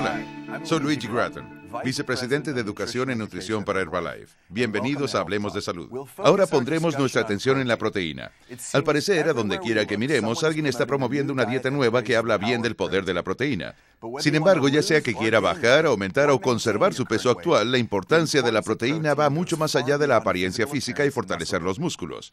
Hola, soy Luigi Gratton, vicepresidente de Educación en Nutrición para Herbalife. Bienvenidos a Hablemos de Salud. Ahora pondremos nuestra atención en la proteína. Al parecer, a donde quiera que miremos, alguien está promoviendo una dieta nueva que habla bien del poder de la proteína. Sin embargo, ya sea que quiera bajar, aumentar o conservar su peso actual, la importancia de la proteína va mucho más allá de la apariencia física y fortalecer los músculos.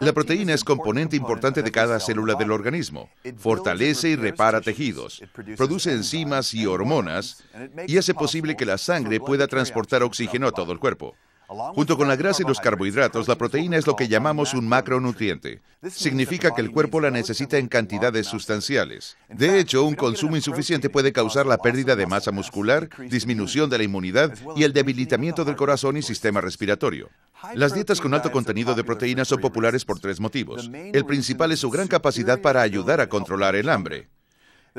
La proteína es componente importante de cada célula del organismo. Fortalece y repara tejidos, produce enzimas y hormonas y hace posible que la sangre pueda transportar oxígeno a todo el cuerpo. Junto con la grasa y los carbohidratos, la proteína es lo que llamamos un macronutriente. Significa que el cuerpo la necesita en cantidades sustanciales. De hecho, un consumo insuficiente puede causar la pérdida de masa muscular, disminución de la inmunidad y el debilitamiento del corazón y sistema respiratorio. Las dietas con alto contenido de proteínas son populares por tres motivos. El principal es su gran capacidad para ayudar a controlar el hambre.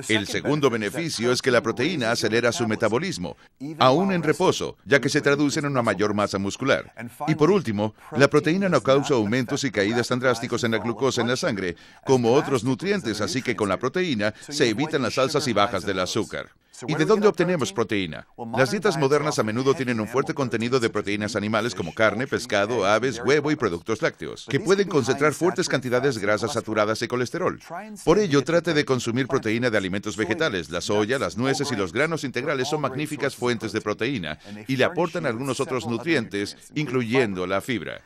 El segundo beneficio es que la proteína acelera su metabolismo, aún en reposo, ya que se traduce en una mayor masa muscular. Y por último, la proteína no causa aumentos y caídas tan drásticos en la glucosa en la sangre como otros nutrientes, así que con la proteína se evitan las salsas y bajas del azúcar. ¿Y de dónde obtenemos proteína? Las dietas modernas a menudo tienen un fuerte contenido de proteínas animales como carne, pescado, aves, huevo y productos lácteos, que pueden concentrar fuertes cantidades de grasas saturadas y colesterol. Por ello, trate de consumir proteína de alimentos vegetales. La soya, las nueces y los granos integrales son magníficas fuentes de proteína y le aportan algunos otros nutrientes, incluyendo la fibra.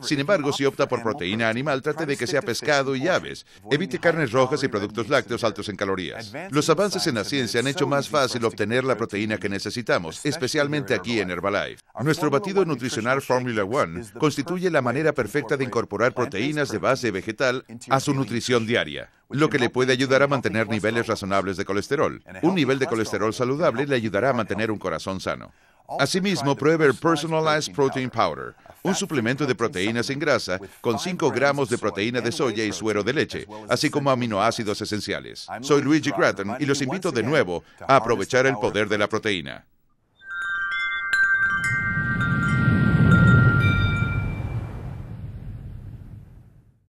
Sin embargo, si opta por proteína animal, trate de que sea pescado y aves. Evite carnes rojas y productos lácteos altos en calorías. Los avances en la ciencia han hecho más fácil obtener la proteína que necesitamos, especialmente aquí en Herbalife. Nuestro batido nutricional Formula One constituye la manera perfecta de incorporar proteínas de base vegetal a su nutrición diaria lo que le puede ayudar a mantener niveles razonables de colesterol. Un nivel de colesterol saludable le ayudará a mantener un corazón sano. Asimismo, pruebe el Personalized Protein Powder, un suplemento de proteínas sin grasa con 5 gramos de proteína de soya y suero de leche, así como aminoácidos esenciales. Soy Luigi Grattan y los invito de nuevo a aprovechar el poder de la proteína.